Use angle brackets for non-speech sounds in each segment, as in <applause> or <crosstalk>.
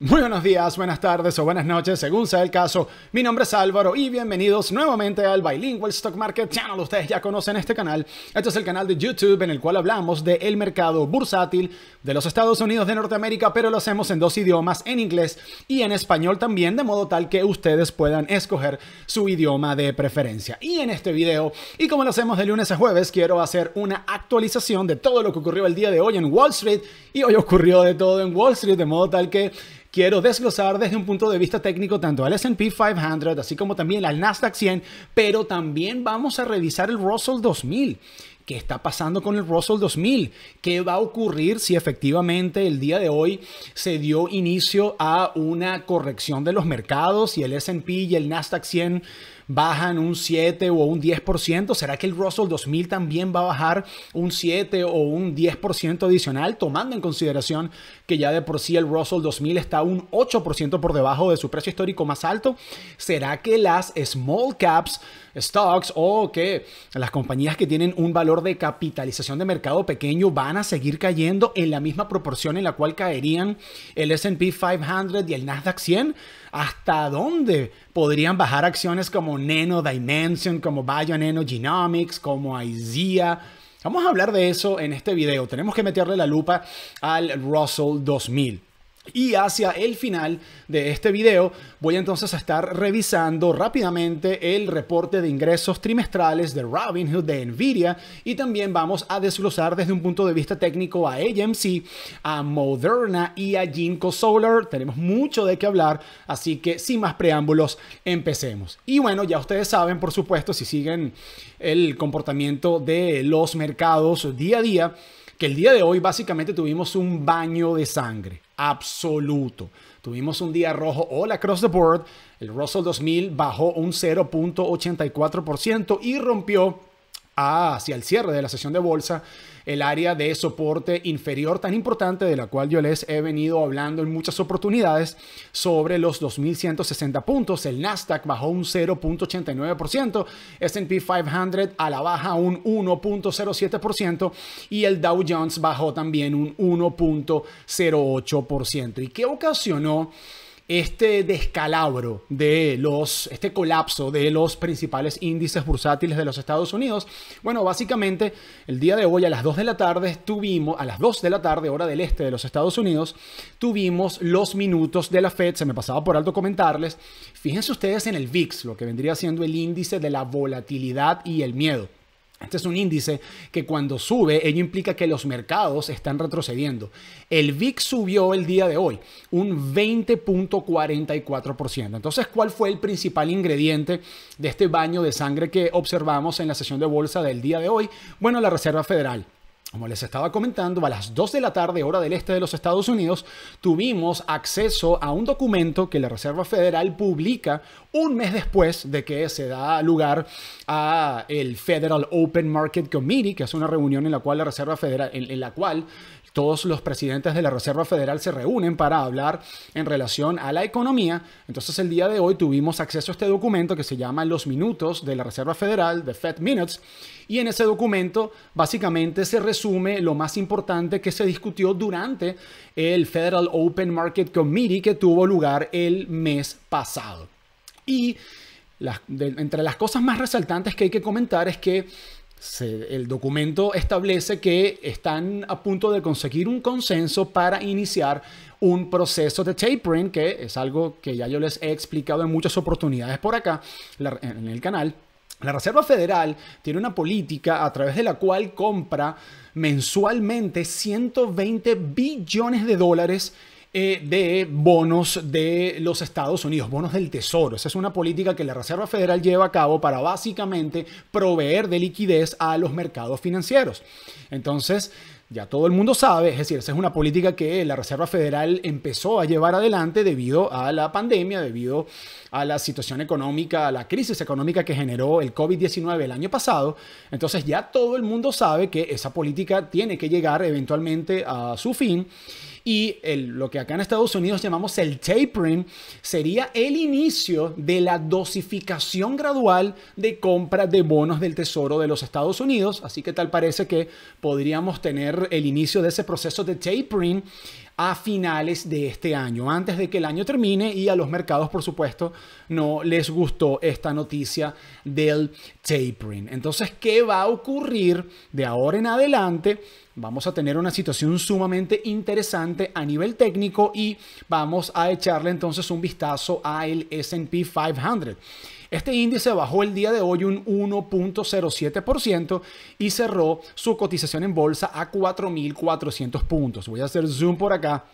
Muy buenos días, buenas tardes o buenas noches, según sea el caso. Mi nombre es Álvaro y bienvenidos nuevamente al Bilingual Stock Market Channel. Ustedes ya conocen este canal. Este es el canal de YouTube en el cual hablamos del mercado bursátil de los Estados Unidos de Norteamérica, pero lo hacemos en dos idiomas, en inglés y en español también, de modo tal que ustedes puedan escoger su idioma de preferencia. Y en este video, y como lo hacemos de lunes a jueves, quiero hacer una actualización de todo lo que ocurrió el día de hoy en Wall Street. Y hoy ocurrió de todo en Wall Street, de modo tal que quiero desglosar desde un punto de vista técnico tanto al SP 500, así como también al Nasdaq 100, pero también vamos a revisar el Russell 2000. ¿Qué está pasando con el Russell 2000? ¿Qué va a ocurrir si efectivamente el día de hoy se dio inicio a una corrección de los mercados y el SP y el Nasdaq 100? bajan un 7 o un 10%? ¿Será que el Russell 2000 también va a bajar un 7 o un 10% adicional, tomando en consideración que ya de por sí el Russell 2000 está un 8% por debajo de su precio histórico más alto? ¿Será que las small caps stocks o que las compañías que tienen un valor de capitalización de mercado pequeño van a seguir cayendo en la misma proporción en la cual caerían el SP 500 y el Nasdaq 100? hasta dónde podrían bajar acciones como Neno Dimension, como Neno Genomics, como IZIA. Vamos a hablar de eso en este video. Tenemos que meterle la lupa al Russell 2000. Y hacia el final de este video voy entonces a estar revisando rápidamente el reporte de ingresos trimestrales de Robinhood de Nvidia y también vamos a desglosar desde un punto de vista técnico a AMC, a Moderna y a Ginkgo Solar. Tenemos mucho de qué hablar, así que sin más preámbulos empecemos. Y bueno, ya ustedes saben, por supuesto, si siguen el comportamiento de los mercados día a día, que el día de hoy básicamente tuvimos un baño de sangre absoluto. Tuvimos un día rojo all across the board. El Russell 2000 bajó un 0.84% y rompió hacia el cierre de la sesión de bolsa, el área de soporte inferior tan importante de la cual yo les he venido hablando en muchas oportunidades sobre los 2.160 puntos. El Nasdaq bajó un 0.89%, S&P 500 a la baja un 1.07% y el Dow Jones bajó también un 1.08%. ¿Y qué ocasionó? este descalabro de los, este colapso de los principales índices bursátiles de los Estados Unidos? Bueno, básicamente el día de hoy a las 2 de la tarde tuvimos, a las 2 de la tarde, hora del este de los Estados Unidos, tuvimos los minutos de la Fed, se me pasaba por alto comentarles, fíjense ustedes en el VIX, lo que vendría siendo el índice de la volatilidad y el miedo. Este es un índice que cuando sube, ello implica que los mercados están retrocediendo. El VIX subió el día de hoy un 20.44%. Entonces, ¿cuál fue el principal ingrediente de este baño de sangre que observamos en la sesión de bolsa del día de hoy? Bueno, la Reserva Federal como les estaba comentando, a las 2 de la tarde, hora del este de los Estados Unidos, tuvimos acceso a un documento que la Reserva Federal publica un mes después de que se da lugar a el Federal Open Market Committee, que es una reunión en la cual la Reserva Federal, en, la cual todos los presidentes de la Reserva Federal se reúnen para hablar en relación a la economía. Entonces el día de hoy tuvimos acceso a este documento que se llama Los Minutos de la Reserva Federal, The Fed Minutes, y en ese documento básicamente se resume lo más importante que se discutió durante el Federal Open Market Committee que tuvo lugar el mes pasado. Y entre las cosas más resaltantes que hay que comentar es que el documento establece que están a punto de conseguir un consenso para iniciar un proceso de tapering, que es algo que ya yo les he explicado en muchas oportunidades por acá en el canal. La Reserva Federal tiene una política a través de la cual compra mensualmente 120 billones de dólares eh, de bonos de los Estados Unidos, bonos del Tesoro. Esa es una política que la Reserva Federal lleva a cabo para básicamente proveer de liquidez a los mercados financieros. Entonces, ya todo el mundo sabe, es decir, esa es una política que la Reserva Federal empezó a llevar adelante debido a la pandemia, debido a la situación económica, a la crisis económica que generó el COVID-19 el año pasado. Entonces ya todo el mundo sabe que esa política tiene que llegar eventualmente a su fin y lo que acá en Estados Unidos llamamos el tapering sería el inicio de la dosificación gradual de compra de bonos del Tesoro de los Estados Unidos. Así que tal parece que podríamos tener el inicio de ese proceso de tapering a finales de este año, antes de que el año termine y a los mercados, por supuesto, no les gustó esta noticia del tapering. Entonces, ¿qué va a ocurrir de ahora en adelante? Vamos a tener una situación sumamente interesante a nivel técnico y vamos a echarle entonces un vistazo al S&P 500. Este índice bajó el día de hoy un 1.07% y cerró su cotización en bolsa a 4.400 puntos. Voy a hacer zoom por acá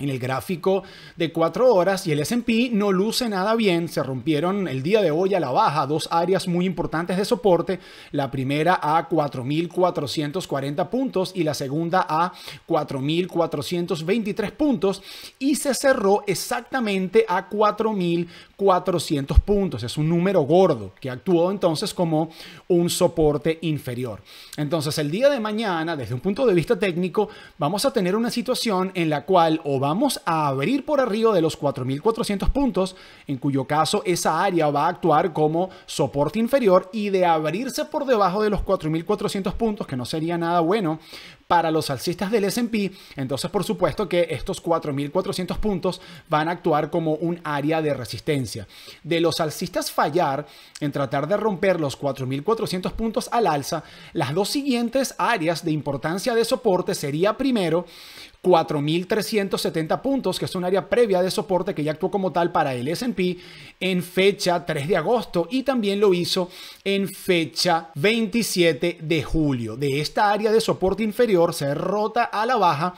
en el gráfico de 4 horas y el S&P no luce nada bien, se rompieron el día de hoy a la baja dos áreas muy importantes de soporte, la primera a 4440 puntos y la segunda a 4423 puntos y se cerró exactamente a 4400 puntos, es un número gordo que actuó entonces como un soporte inferior. Entonces, el día de mañana, desde un punto de vista técnico, vamos a tener una situación en la cual vamos a abrir por arriba de los 4.400 puntos, en cuyo caso esa área va a actuar como soporte inferior y de abrirse por debajo de los 4.400 puntos, que no sería nada bueno, para los alcistas del SP, entonces por supuesto que estos 4.400 puntos van a actuar como un área de resistencia. De los alcistas fallar en tratar de romper los 4.400 puntos al alza, las dos siguientes áreas de importancia de soporte sería primero 4.370 puntos, que es un área previa de soporte que ya actuó como tal para el SP en fecha 3 de agosto y también lo hizo en fecha 27 de julio. De esta área de soporte inferior, se rota a la baja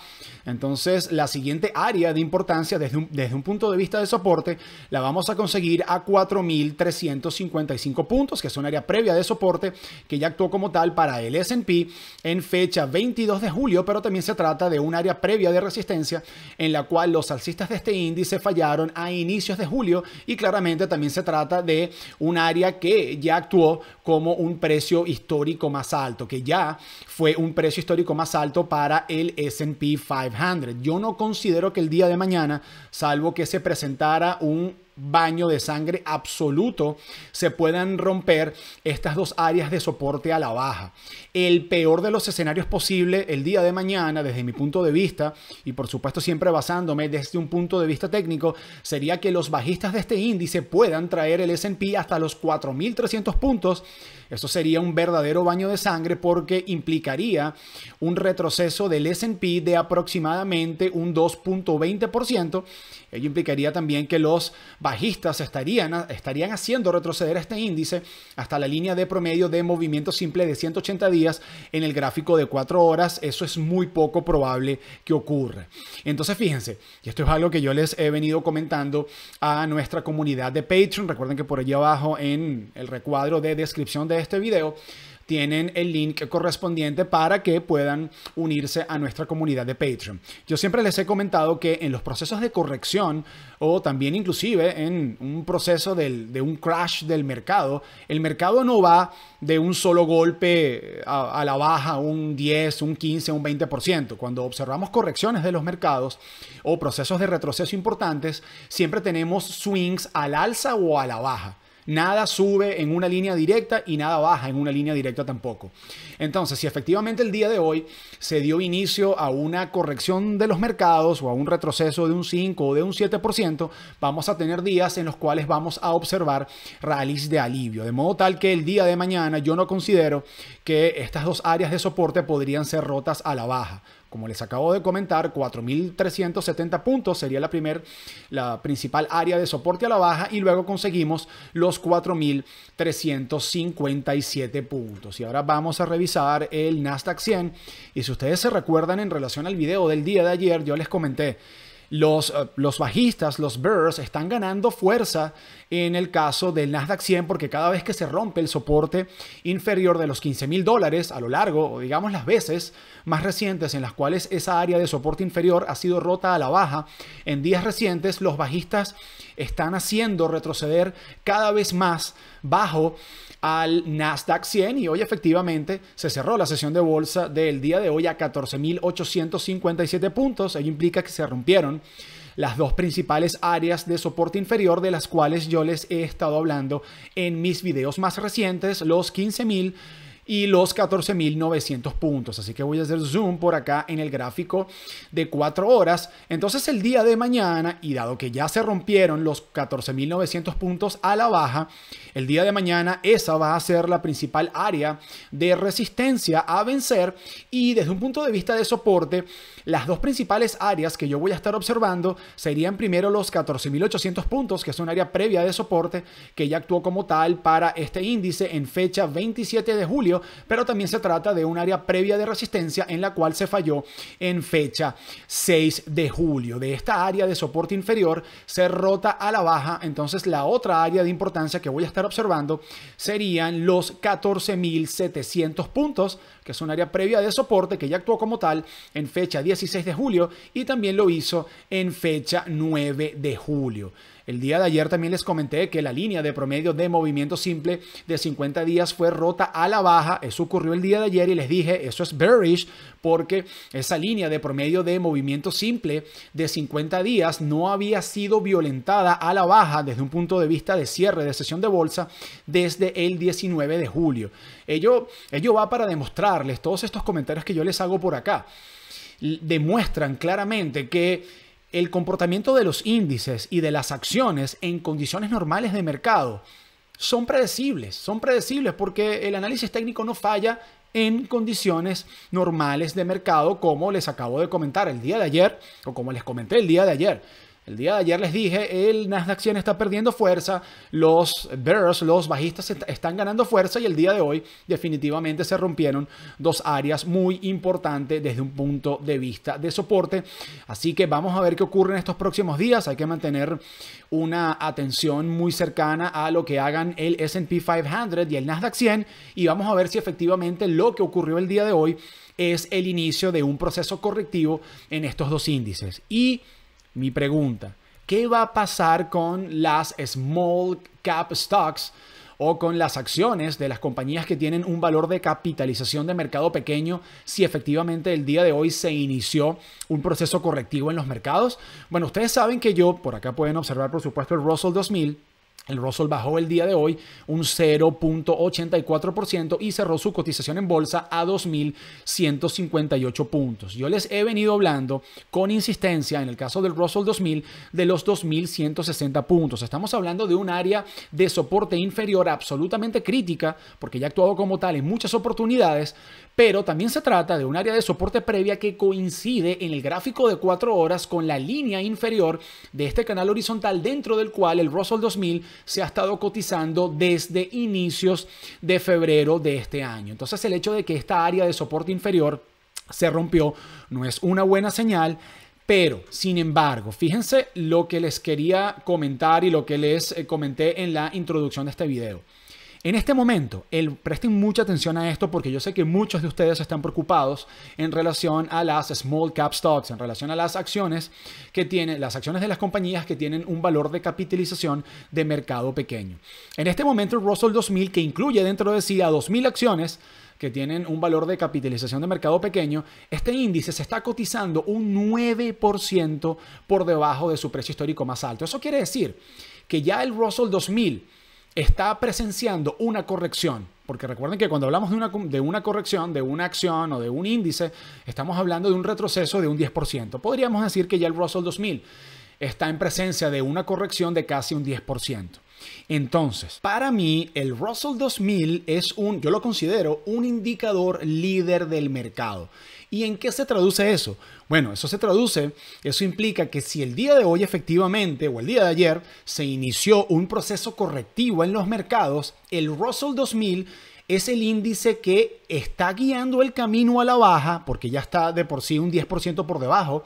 entonces, la siguiente área de importancia desde un, punto de vista de soporte la vamos a conseguir a 4.355 puntos, que es un área previa de soporte que ya actuó como tal para el SP en fecha 22 de julio, pero también se trata de un área previa de resistencia en la cual los alcistas de este índice fallaron a inicios de julio y claramente también se trata de un área que ya actuó como un precio histórico más alto, que ya fue un precio histórico más alto para el SP 500. Yo no considero que el día de mañana, salvo que se presentara un baño de sangre absoluto se puedan romper estas dos áreas de soporte a la baja. El peor de los escenarios posible el día de mañana, desde mi punto de vista, y por supuesto siempre basándome desde un punto de vista técnico, sería que los bajistas de este índice puedan traer el SP hasta los 4.300 puntos. Eso sería un verdadero baño de sangre porque implicaría un retroceso del SP de aproximadamente un 2.20% Ello implicaría también que los bajistas estarían, estarían haciendo retroceder este índice hasta la línea de promedio de movimiento simple de 180 días en el gráfico de 4 horas. Eso es muy poco probable que ocurra. Entonces fíjense, y esto es algo que yo les he venido comentando a nuestra comunidad de Patreon. Recuerden que por allí abajo en el recuadro de descripción de este video tienen el link correspondiente para que puedan unirse a nuestra comunidad de Patreon. Yo siempre les he comentado que en los procesos de corrección o también inclusive en un proceso de un crash del mercado, el mercado no va de un solo golpe eh, a, la baja, un 10, un 15, un 20%. Cuando observamos correcciones de los mercados o procesos de retroceso importantes, siempre tenemos swings al alza o a la baja. Nada sube en una línea directa y nada baja en una línea directa tampoco. Entonces, si efectivamente el día de hoy se dio inicio a una corrección de los mercados o a un retroceso de un 5 o de un 7%, vamos a tener días en los cuales vamos a observar rallies de alivio. De modo tal que el día de mañana yo no considero que estas dos áreas de soporte podrían ser rotas a la baja como les acabo de comentar, 4.370 puntos sería la, primer, la principal área de soporte a la baja y luego conseguimos los 4.357 puntos. Y ahora vamos a revisar el Nasdaq 100 y si ustedes se recuerdan en relación al video del día de ayer, yo les comenté los, eh, los bajistas, los bears, están ganando fuerza en el caso del Nasdaq 100 porque cada vez que se rompe el soporte inferior de los 15 mil dólares a lo largo, o digamos las veces más recientes en las cuales esa área de soporte inferior ha sido rota a la baja, en días recientes los bajistas están haciendo retroceder cada vez más bajo al Nasdaq 100 y hoy efectivamente se cerró la sesión de bolsa del día de hoy a 14.857 puntos. Ello implica que se rompieron las dos principales áreas de soporte inferior de las cuales yo les he estado hablando en mis videos más recientes, los 15.000 y los 14.900 puntos. Así que voy a hacer zoom por acá en el gráfico de 4 horas. Entonces el día de mañana, y dado que ya se rompieron los 14.900 puntos a la baja, el día de mañana esa va a ser la principal área de resistencia a vencer y desde un punto de vista de soporte, las dos principales áreas que yo voy a estar observando serían primero los 14.800 puntos, que es un área previa de soporte que ya actuó como tal para este índice en fecha 27 de julio pero también se trata de un área previa de resistencia en la cual se falló en fecha 6 de julio. De esta área de soporte inferior se rota a la baja, entonces la otra área de importancia que voy a estar observando serían los 14.700 puntos, que es un área previa de soporte que ya actuó como tal en fecha 16 de julio y también lo hizo en fecha 9 de julio. El día de ayer también les comenté que la línea de promedio de movimiento simple de 50 días fue rota a la baja. Eso ocurrió el día de ayer y les dije, eso es bearish porque esa línea de promedio de movimiento simple de 50 días no había sido violentada a la baja desde un punto de vista de cierre de sesión de bolsa desde el 19 de julio. Ello, ello va para demostrarles todos estos comentarios que yo les hago por acá. Demuestran claramente que el comportamiento de los índices y de las acciones en condiciones normales de mercado son predecibles, son predecibles porque el análisis técnico no falla en condiciones normales de mercado como les acabo de comentar el día de ayer o como les comenté el día de ayer. El día de ayer les dije, el Nasdaq 100 está perdiendo fuerza, los bears, los bajistas están ganando fuerza y el día de hoy definitivamente se rompieron dos áreas muy importantes desde un punto de vista de soporte. Así que vamos a ver qué ocurre en estos próximos días. Hay que mantener una atención muy cercana a lo que hagan el S&P 500 y el Nasdaq 100 y vamos a ver si efectivamente lo que ocurrió el día de hoy es el inicio de un proceso correctivo en estos dos índices. Y mi pregunta, ¿qué va a pasar con las small cap stocks o con las acciones de las compañías que tienen un valor de capitalización de mercado pequeño si efectivamente el día de hoy se inició un proceso correctivo en los mercados? Bueno, ustedes saben que yo, por acá pueden observar por supuesto el Russell 2000, el Russell bajó el día de hoy un 0.84% y cerró su cotización en bolsa a 2.158 puntos. Yo les he venido hablando con insistencia en el caso del Russell 2000 de los 2.160 puntos. Estamos hablando de un área de soporte inferior absolutamente crítica porque ya ha actuado como tal en muchas oportunidades, pero también se trata de un área de soporte previa que coincide en el gráfico de 4 horas con la línea inferior de este canal horizontal dentro del cual el Russell 2000 se ha estado cotizando desde inicios de febrero de este año. Entonces el hecho de que esta área de soporte inferior se rompió no es una buena señal. Pero, sin embargo, fíjense lo que les quería comentar y lo que les eh, comenté en la introducción de este video. En este momento, presten mucha atención a esto porque yo sé que muchos de ustedes están preocupados en relación a las small cap stocks, en relación a las acciones que tienen, las acciones de las compañías que tienen un valor de capitalización de mercado pequeño. En este momento, el Russell 2000, que incluye dentro de sí a 2000 acciones, que tienen un valor de capitalización de mercado pequeño, este índice se está cotizando un 9% por debajo de su precio histórico más alto. Eso quiere decir que ya el Russell 2000 está presenciando una corrección. Porque recuerden que cuando hablamos de una, corrección, de una acción o de un índice, estamos hablando de un retroceso de un 10%. Podríamos decir que ya el Russell 2000 está en presencia de una corrección de casi un 10%. Entonces, para mí, el Russell 2000 es un, yo lo considero un indicador líder del mercado. ¿Y en qué se traduce eso? Bueno, eso se traduce, eso implica que si el día de hoy efectivamente o el día de ayer se inició un proceso correctivo en los mercados, el Russell 2000 es el índice que está guiando el camino a la baja, porque ya está de por sí un 10% por debajo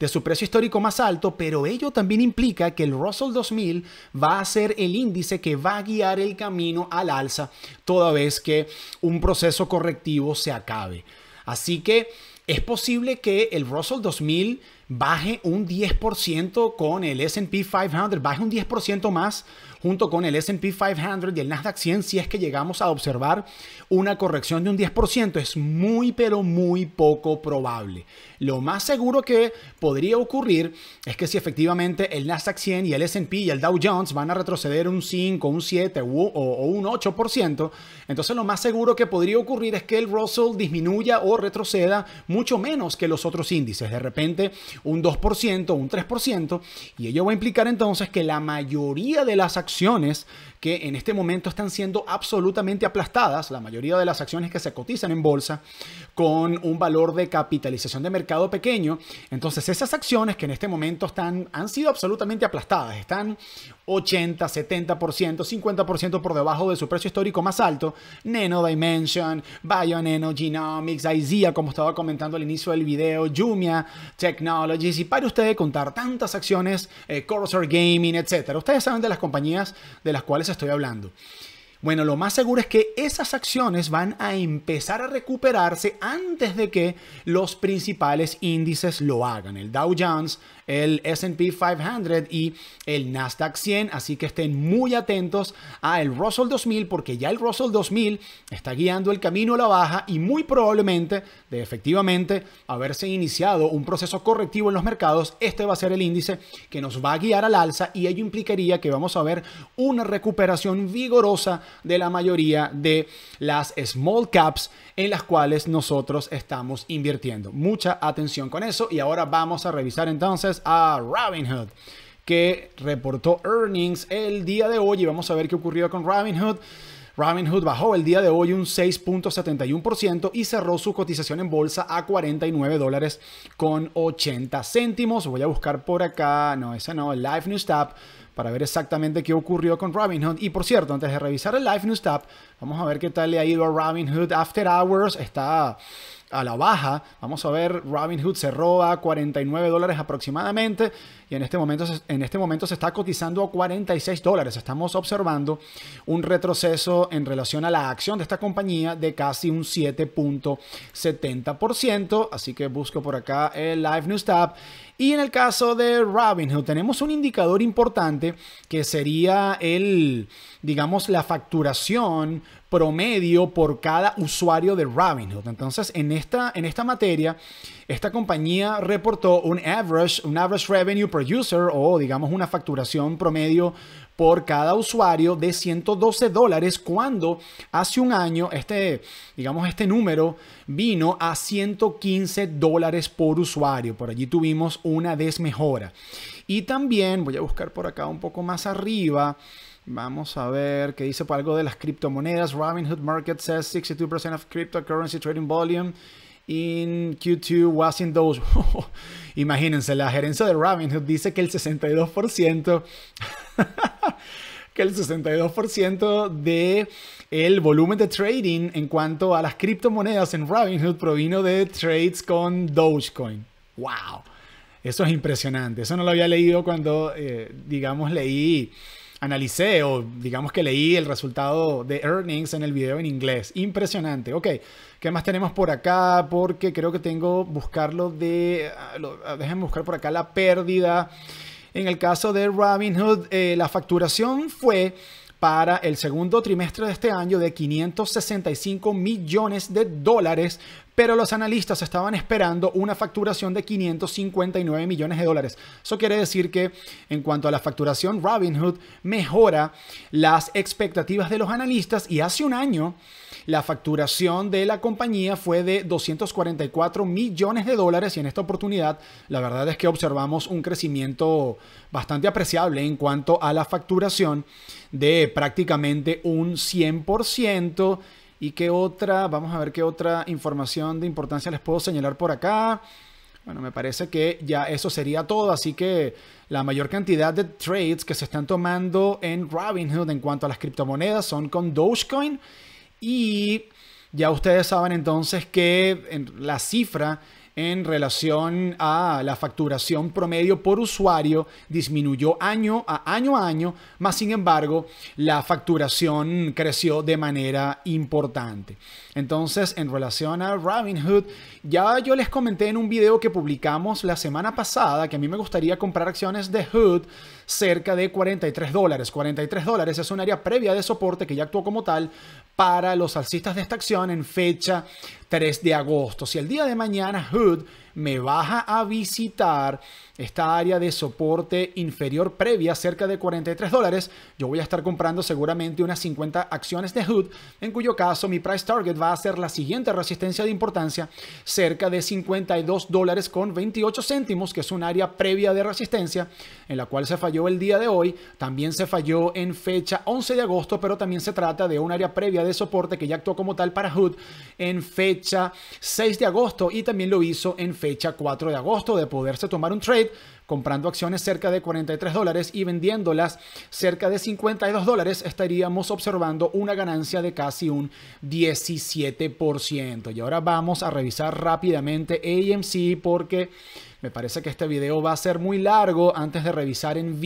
de su precio histórico más alto, pero ello también implica que el Russell 2000 va a ser el índice que va a guiar el camino al alza, toda vez que un proceso correctivo se acabe. Así que es posible que el Russell 2000 baje un 10% con el SP 500, baje un 10% más junto con el SP 500 y el Nasdaq 100 si es que llegamos a observar una corrección de un 10%. Es muy pero muy poco probable. Lo más seguro que podría ocurrir es que si efectivamente el Nasdaq 100 y el SP y el Dow Jones van a retroceder un 5, un 7 o, o un 8%, entonces lo más seguro que podría ocurrir es que el Russell disminuya o retroceda mucho menos que los otros índices. De repente un 2%, un 3%, y ello va a implicar entonces que la mayoría de las acciones que en este momento están siendo absolutamente aplastadas, la mayoría de las acciones que se cotizan en bolsa, con un valor de capitalización de mercado pequeño. Entonces esas acciones que en este momento están, han sido absolutamente aplastadas, están 80, 70%, 50% por debajo de su precio histórico más alto, neno Dimension, Bioneno Genomics, IZIA, como estaba comentando al inicio del video, Jumia Technologies, y para ustedes contar tantas acciones, eh, Corsair Gaming, etcétera Ustedes saben de las compañías de las cuales estoy hablando. Bueno, lo más seguro es que esas acciones van a empezar a recuperarse antes de que los principales índices lo hagan. El Dow Jones, el SP 500 y el Nasdaq 100, así que estén muy atentos a el Russell 2000 porque ya el Russell 2000 está guiando el camino a la baja y muy probablemente de efectivamente haberse iniciado un proceso correctivo en los mercados, este va a ser el índice que nos va a guiar al alza y ello implicaría que vamos a ver una recuperación vigorosa de la mayoría de las small caps en las cuales nosotros estamos invirtiendo. Mucha atención con eso y ahora vamos a revisar entonces a Robinhood que reportó earnings el día de hoy y vamos a ver qué ocurrió con Robinhood. Robinhood bajó el día de hoy un 6.71% y cerró su cotización en bolsa a 49 dólares con 80 céntimos. Voy a buscar por acá, no, ese no, el Live News Tab para ver exactamente qué ocurrió con Robinhood. Y por cierto, antes de revisar el Live News Tab, vamos a ver qué tal le ha ido a Robinhood After Hours. Está a la baja. Vamos a ver, Robin Hood cerró a 49 dólares aproximadamente y en este, momento, en este momento se está cotizando a 46 dólares. Estamos observando un retroceso en relación a la acción de esta compañía de casi un 7.70%. Así que busco por acá el Live News Tab y en el caso de Robinhood tenemos un indicador importante que sería el, digamos, la facturación promedio por cada usuario de Robinhood. Entonces, en esta, en esta materia, esta compañía reportó un average, un average revenue user o digamos una facturación promedio por cada usuario de 112 dólares cuando hace un año este, digamos, este número vino a 115 dólares por usuario. Por allí tuvimos una desmejora. Y también voy a buscar por acá un poco más arriba. Vamos a ver qué dice por algo de las criptomonedas. Robinhood Market says 62% of cryptocurrency trading volume in Q2 was in those. <laughs> Imagínense, la gerencia de Robinhood dice que el 62% <laughs> que el 62% de el volumen de trading en cuanto a las criptomonedas en Robinhood provino de trades con Dogecoin. ¡Wow! Eso es impresionante. Eso no lo había leído cuando, eh, digamos, leí, analicé o digamos que leí el resultado de earnings en el video en inglés. Impresionante. Ok, ¿qué más tenemos por acá? Porque creo que tengo buscarlo de... Ah, ah, déjenme buscar por acá la pérdida. En el caso de Robinhood, eh, la facturación fue para el segundo trimestre de este año de 565 millones de dólares pero los analistas estaban esperando una facturación de 559 millones de dólares. Eso quiere decir que en cuanto a la facturación, Robinhood mejora las expectativas de los analistas y hace un año la facturación de la compañía fue de 244 millones de dólares y en esta oportunidad la verdad es que observamos un crecimiento bastante apreciable en cuanto a la facturación de prácticamente un 100% ¿Y qué otra? Vamos a ver qué otra información de importancia les puedo señalar por acá. Bueno, me parece que ya eso sería todo, así que la mayor cantidad de trades que se están tomando en Robinhood en cuanto a las criptomonedas son con Dogecoin y ya ustedes saben entonces que la cifra en relación a la facturación promedio por usuario disminuyó año a año a año, más sin embargo la facturación creció de manera importante. Entonces, en relación a Robinhood, ya yo les comenté en un video que publicamos la semana pasada que a mí me gustaría comprar acciones de Hood cerca de 43 dólares. 43 dólares es un área previa de soporte que ya actuó como tal para los alcistas de esta acción en fecha 3 de agosto. Si el día de mañana Hood me baja a visitar esta área de soporte inferior previa, cerca de 43 dólares, yo voy a estar comprando seguramente unas 50 acciones de Hood, en cuyo caso mi price target va a ser la siguiente resistencia de importancia, cerca de 52 dólares con 28 céntimos, que es un área previa de resistencia, en la cual se falló el día de hoy, también se falló en fecha 11 de agosto, pero también se trata de un área previa de soporte que ya actuó como tal para Hood en fecha 6 de agosto y también lo hizo en fecha fecha 4 de agosto de poderse tomar un trade comprando acciones cerca de 43 dólares y vendiéndolas cerca de 52 dólares, estaríamos observando una ganancia de casi un 17%. Y ahora vamos a revisar rápidamente AMC porque me parece que este video va a ser muy largo antes de revisar en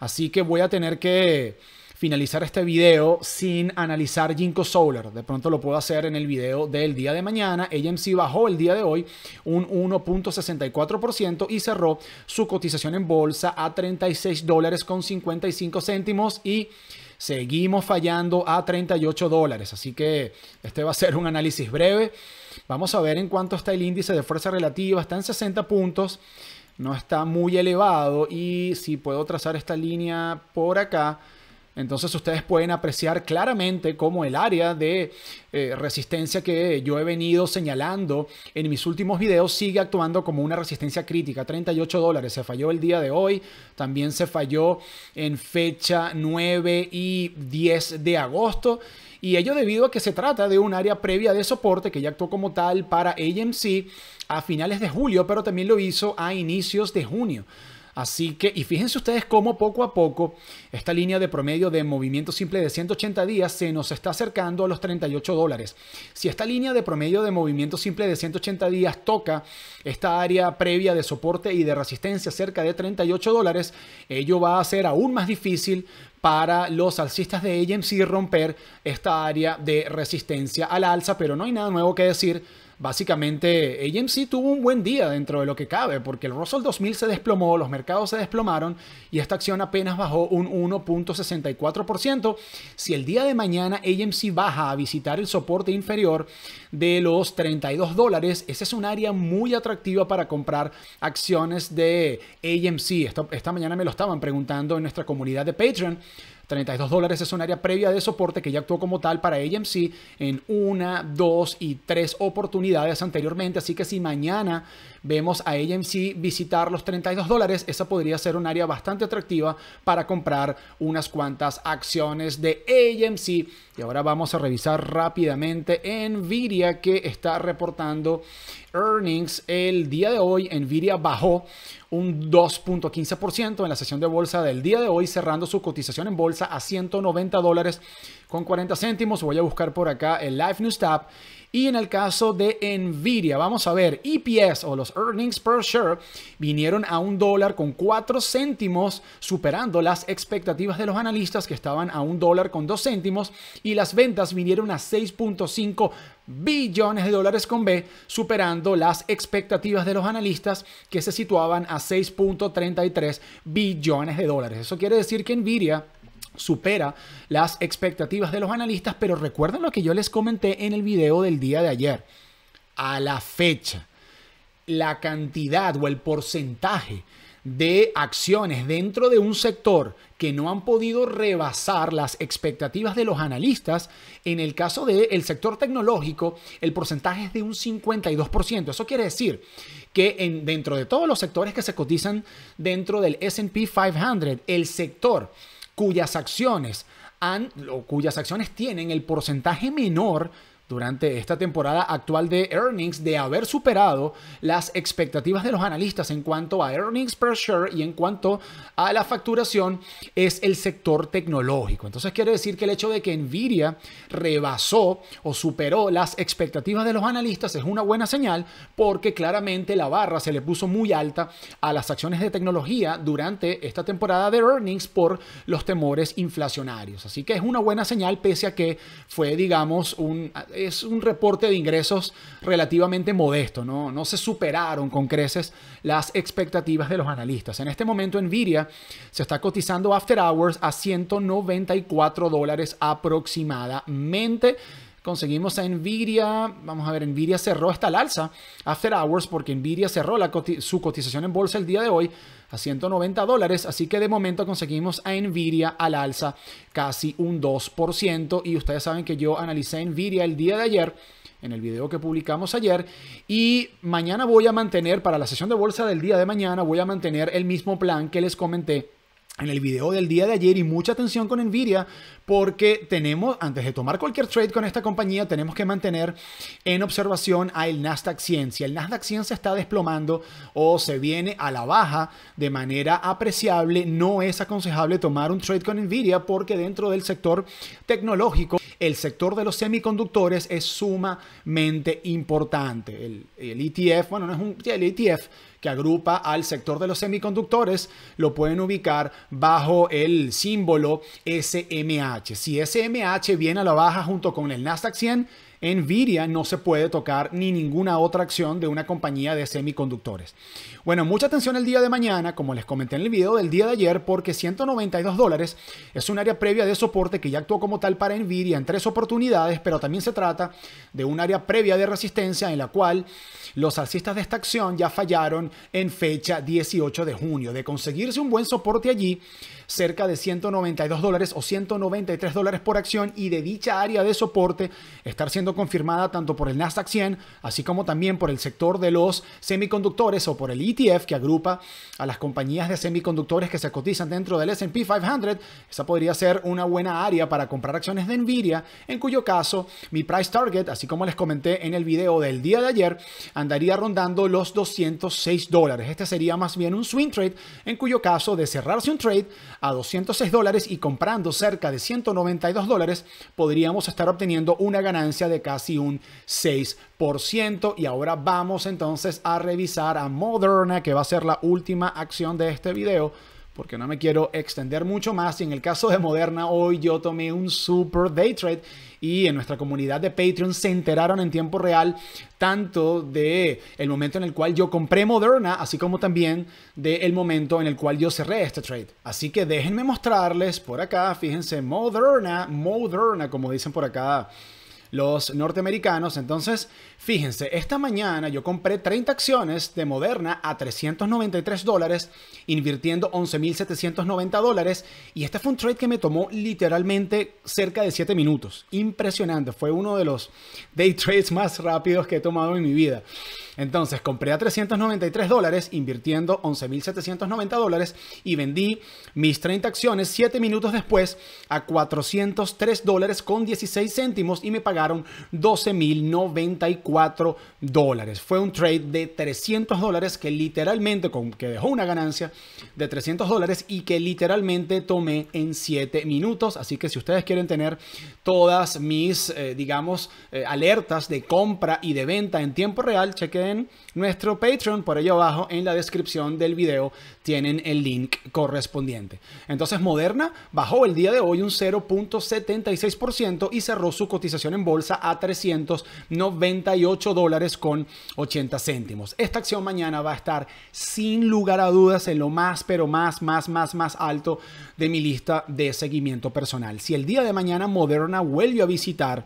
Así que voy a tener que finalizar este video sin analizar Ginkgo Solar. De pronto lo puedo hacer en el video del día de mañana. AMC bajó el día de hoy un 1.64% y cerró su cotización en bolsa a 36 dólares con 55 céntimos y seguimos fallando a 38 dólares. Así que este va a ser un análisis breve. Vamos a ver en cuánto está el índice de fuerza relativa. Está en 60 puntos. No está muy elevado y si puedo trazar esta línea por acá, entonces ustedes pueden apreciar claramente cómo el área de eh, resistencia que yo he venido señalando en mis últimos videos sigue actuando como una resistencia crítica. 38 dólares se falló el día de hoy, también se falló en fecha 9 y 10 de agosto. Y ello debido a que se trata de un área previa de soporte que ya actuó como tal para AMC a finales de julio, pero también lo hizo a inicios de junio. Así que, y fíjense ustedes cómo poco a poco esta línea de promedio de movimiento simple de 180 días se nos está acercando a los 38 dólares. Si esta línea de promedio de movimiento simple de 180 días toca esta área previa de soporte y de resistencia cerca de 38 dólares, ello va a ser aún más difícil para los alcistas de AMC romper esta área de resistencia al alza, pero no hay nada nuevo que decir Básicamente, AMC tuvo un buen día dentro de lo que cabe, porque el Russell 2000 se desplomó, los mercados se desplomaron y esta acción apenas bajó un 1.64%. Si el día de mañana AMC baja a visitar el soporte inferior de los 32 dólares, ese es un área muy atractiva para comprar acciones de AMC. esta mañana me lo estaban preguntando en nuestra comunidad de Patreon. 32 dólares es un área previa de soporte que ya actuó como tal para AMC en una, dos y tres oportunidades anteriormente. Así que si mañana vemos a AMC visitar los 32 dólares, esa podría ser un área bastante atractiva para comprar unas cuantas acciones de AMC. Y ahora vamos a revisar rápidamente Nvidia que está reportando earnings, el día de hoy Nvidia bajó un 2.15% en la sesión de bolsa del día de hoy, cerrando su cotización en bolsa a 190 dólares con 40 céntimos. Voy a buscar por acá el Live News Tab. Y en el caso de Nvidia, vamos a ver, EPS o los earnings per share vinieron a un dólar con 4 céntimos, superando las expectativas de los analistas que estaban a un dólar con 2 céntimos y las ventas vinieron a 6.5 billones de dólares con B, superando las expectativas de los analistas que se situaban a 6.33 billones de dólares. Eso quiere decir que Nvidia supera las expectativas de los analistas, pero recuerden lo que yo les comenté en el video del día de ayer. A la fecha, la cantidad o el porcentaje de acciones dentro de un sector que no han podido rebasar las expectativas de los analistas, en el caso del sector tecnológico, el porcentaje es de un 52%. Eso quiere decir que en, dentro de todos los sectores que se cotizan dentro del SP 500, el sector cuyas acciones han, o cuyas acciones tienen el porcentaje menor durante esta temporada actual de earnings de haber superado las expectativas de los analistas en cuanto a earnings per share y en cuanto a la facturación es el sector tecnológico. Entonces quiere decir que el hecho de que Nvidia rebasó o superó las expectativas de los analistas es una buena señal porque claramente la barra se le puso muy alta a las acciones de tecnología durante esta temporada de earnings por los temores inflacionarios. Así que es una buena señal pese a que fue digamos un es un reporte de ingresos relativamente modesto, ¿no? no se superaron con creces las expectativas de los analistas. En este momento Nvidia se está cotizando After Hours a 194 dólares aproximadamente. Conseguimos a Nvidia, vamos a ver, Nvidia cerró hasta el alza, After Hours, porque Nvidia cerró la su cotización en bolsa el día de hoy a 190 dólares, así que de momento conseguimos a Nvidia al alza casi un 2%, y ustedes saben que yo analicé Nvidia el día de ayer, en el video que publicamos ayer. Y mañana voy a mantener, para la sesión de bolsa del día de mañana, voy a mantener el mismo plan que les comenté en el video del día de ayer y mucha atención con Nvidia porque tenemos, antes de tomar cualquier trade con esta compañía, tenemos que mantener en observación al Nasdaq 100. Si el Nasdaq 100 se está desplomando o se viene a la baja de manera apreciable, no es aconsejable tomar un trade con Nvidia porque dentro del sector tecnológico el sector de los semiconductores es sumamente importante. El, ETF, e bueno, es el ETF que agrupa al sector de los semiconductores, lo pueden ubicar bajo el símbolo SMH. Si SMH viene a la baja junto con el Nasdaq 100, Nvidia no se puede tocar ni ninguna otra acción de una compañía de semiconductores. Bueno, mucha atención el día de mañana, como les comenté en el video del día de ayer, porque 192 dólares es un área previa de soporte que ya actuó como tal para Nvidia en tres oportunidades, pero también se trata de un área previa de resistencia en la cual los alcistas de esta acción ya fallaron en fecha 18 de junio. De conseguirse un buen soporte allí, cerca de 192 dólares o 193 dólares por acción y de dicha área de soporte estar siendo confirmada tanto por el Nasdaq 100, así como también por el sector de los semiconductores o por el ETF que agrupa a las compañías de semiconductores que se cotizan dentro del SP 500. Esa podría ser una buena área para comprar acciones de Nvidia, en cuyo caso mi price target, así como les comenté en el video del día de ayer, andaría rondando los 206 dólares. Este sería más bien un swing trade, en cuyo caso de cerrarse un trade a 206 dólares y comprando cerca de 192 dólares, podríamos estar obteniendo una ganancia de casi un 6%. Y ahora vamos entonces a revisar a Moderna, que va a ser la última acción de este video porque no me quiero extender mucho más. Y en el caso de Moderna, hoy yo tomé un super day trade y en nuestra comunidad de Patreon se enteraron en tiempo real tanto de el momento en el cual yo compré Moderna, así como también del el momento en el cual yo cerré este trade. Así que déjenme mostrarles por acá, fíjense, Moderna, Moderna, como dicen por acá los norteamericanos. Entonces, fíjense, esta mañana yo compré 30 acciones de Moderna a 393 dólares, invirtiendo 11.790 dólares. Y este fue un trade que me tomó literalmente cerca de 7 minutos. Impresionante, fue uno de los day trades más rápidos que he tomado en mi vida. Entonces compré a 393 dólares invirtiendo 11.790 dólares y vendí mis 30 acciones 7 minutos después a 403 dólares con 16 céntimos y me pagaron 12.094 dólares. Fue un trade de 300 dólares que literalmente, que dejó una ganancia de 300 dólares y que literalmente tomé en 7 minutos. Así que si ustedes quieren tener todas mis, eh, digamos, eh, alertas de compra y de venta en tiempo real, chequen nuestro Patreon. Por ello abajo en la descripción del video tienen el link correspondiente. Entonces Moderna bajó el día de hoy un 0.76% y cerró su cotización en bolsa a 398 dólares con 80 céntimos. Esta acción mañana va a estar sin lugar a dudas en lo más, pero más, más, más, más alto de mi lista de seguimiento personal. Si el día de mañana Moderna vuelve a visitar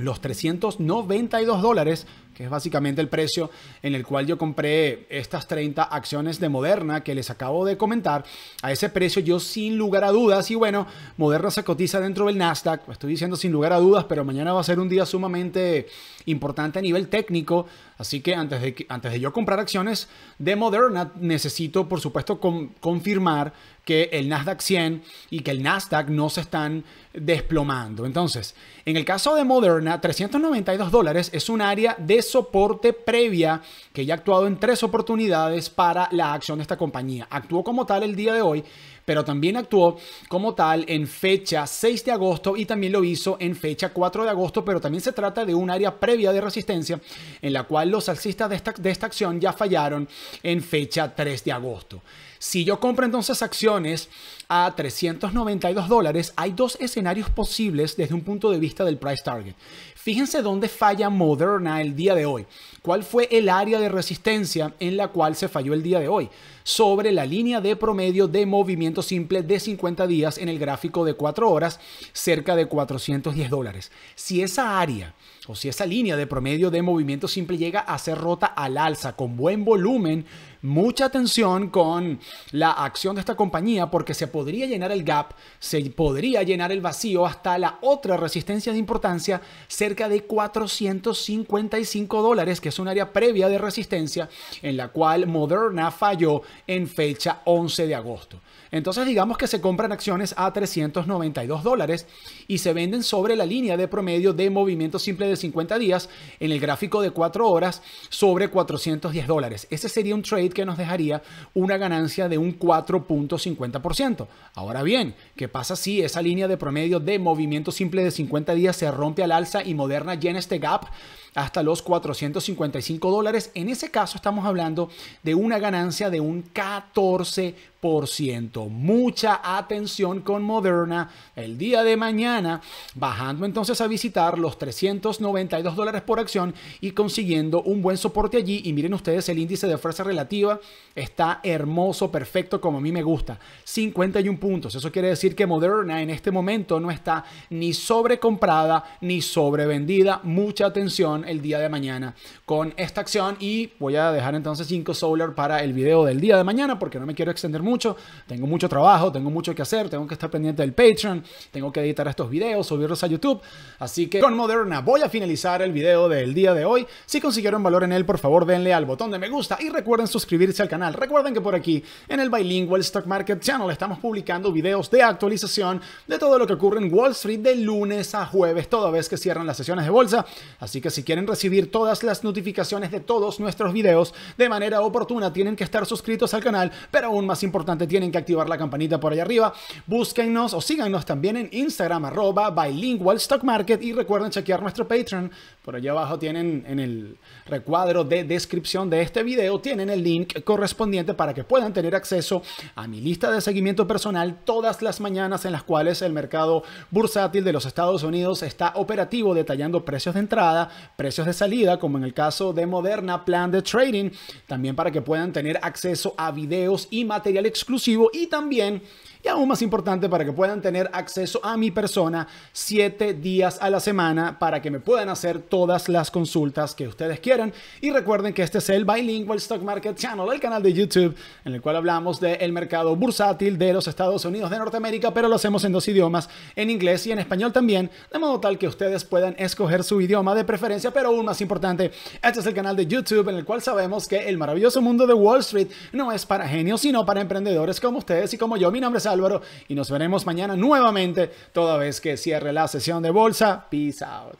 los 392 dólares, que es básicamente el precio en el cual yo compré estas 30 acciones de Moderna que les acabo de comentar. A ese precio yo sin lugar a dudas, y bueno, Moderna se cotiza dentro del Nasdaq, estoy diciendo sin lugar a dudas, pero mañana va a ser un día sumamente importante a nivel técnico. Así que antes de, antes de yo comprar acciones de Moderna, necesito, por supuesto, confirmar que el Nasdaq 100 y que el Nasdaq no se están desplomando. Entonces, en el caso de Moderna, 392 dólares es un área de soporte previa que ya ha actuado en tres oportunidades para la acción de esta compañía. Actuó como tal el día de hoy pero también actuó como tal en fecha 6 de agosto y también lo hizo en fecha 4 de agosto, pero también se trata de un área previa de resistencia en la cual los alcistas de esta, de esta acción ya fallaron en fecha 3 de agosto. Si yo compro entonces acciones a 392 dólares, hay dos escenarios posibles desde un punto de vista del price target. Fíjense dónde falla Moderna el día de hoy. ¿Cuál fue el área de resistencia en la cual se falló el día de hoy? Sobre la línea de promedio de movimiento simple de 50 días en el gráfico de 4 horas, cerca de 410 dólares. Si esa área o si esa línea de promedio de movimiento simple llega a ser rota al alza con buen volumen, mucha atención con la acción de esta compañía porque se podría llenar el gap, se podría llenar el vacío hasta la otra resistencia de importancia cerca de 455 dólares es un área previa de resistencia en la cual Moderna falló en fecha 11 de agosto. Entonces digamos que se compran acciones a 392 dólares y se venden sobre la línea de promedio de movimiento simple de 50 días en el gráfico de 4 horas sobre 410 dólares. Ese sería un trade que nos dejaría una ganancia de un 4.50%. Ahora bien, ¿qué pasa si esa línea de promedio de movimiento simple de 50 días se rompe al alza y Moderna llena este gap? hasta los 455 dólares. En ese caso estamos hablando de una ganancia de un 14%. Mucha atención con Moderna el día de mañana, bajando entonces a visitar los 392 dólares por acción y consiguiendo un buen soporte allí. Y miren ustedes, el índice de fuerza relativa está hermoso, perfecto, como a mí me gusta. 51 puntos. Eso quiere decir que Moderna en este momento no está ni sobrecomprada ni sobrevendida. Mucha atención el día de mañana con esta acción. Y voy a dejar entonces 5 Solar para el video del día de mañana porque no me quiero extender mucho mucho, tengo mucho trabajo, tengo mucho que hacer, tengo que estar pendiente del Patreon, tengo que editar estos videos, subirlos a YouTube. Así que con Moderna voy a finalizar el video del día de hoy. Si consiguieron valor en él, por favor denle al botón de me gusta y recuerden suscribirse al canal. Recuerden que por aquí en el Bilingual Stock Market Channel estamos publicando videos de actualización de todo lo que ocurre en Wall Street de lunes a jueves, toda vez que cierran las sesiones de bolsa. Así que si quieren recibir todas las notificaciones de todos nuestros videos de manera oportuna, tienen que estar suscritos al canal, pero aún más importante, tienen que activar la campanita por allá arriba. Búsquennos o síganos también en Instagram, arroba bilingual stock market y recuerden chequear nuestro Patreon. Por allá abajo tienen en el recuadro de descripción de este video, tienen el link correspondiente para que puedan tener acceso a mi lista de seguimiento personal todas las mañanas en las cuales el mercado bursátil de los Estados Unidos está operativo detallando precios de entrada, precios de salida, como en el caso de Moderna Plan de Trading, también para que puedan tener acceso a videos y materiales exclusivo y también aún más importante para que puedan tener acceso a mi persona 7 días a la semana para que me puedan hacer todas las consultas que ustedes quieran. Y recuerden que este es el Bilingual Stock Market Channel, el canal de YouTube en el cual hablamos del mercado bursátil de los Estados Unidos de Norteamérica, pero lo hacemos en dos idiomas, en inglés y en español también, de modo tal que ustedes puedan escoger su idioma de preferencia, pero aún más importante, este es el canal de YouTube en el cual sabemos que el maravilloso mundo de Wall Street no es para genios, sino para emprendedores como ustedes y como yo. Mi nombre es Al Álvaro y nos veremos mañana nuevamente toda vez que cierre la sesión de bolsa. Peace out.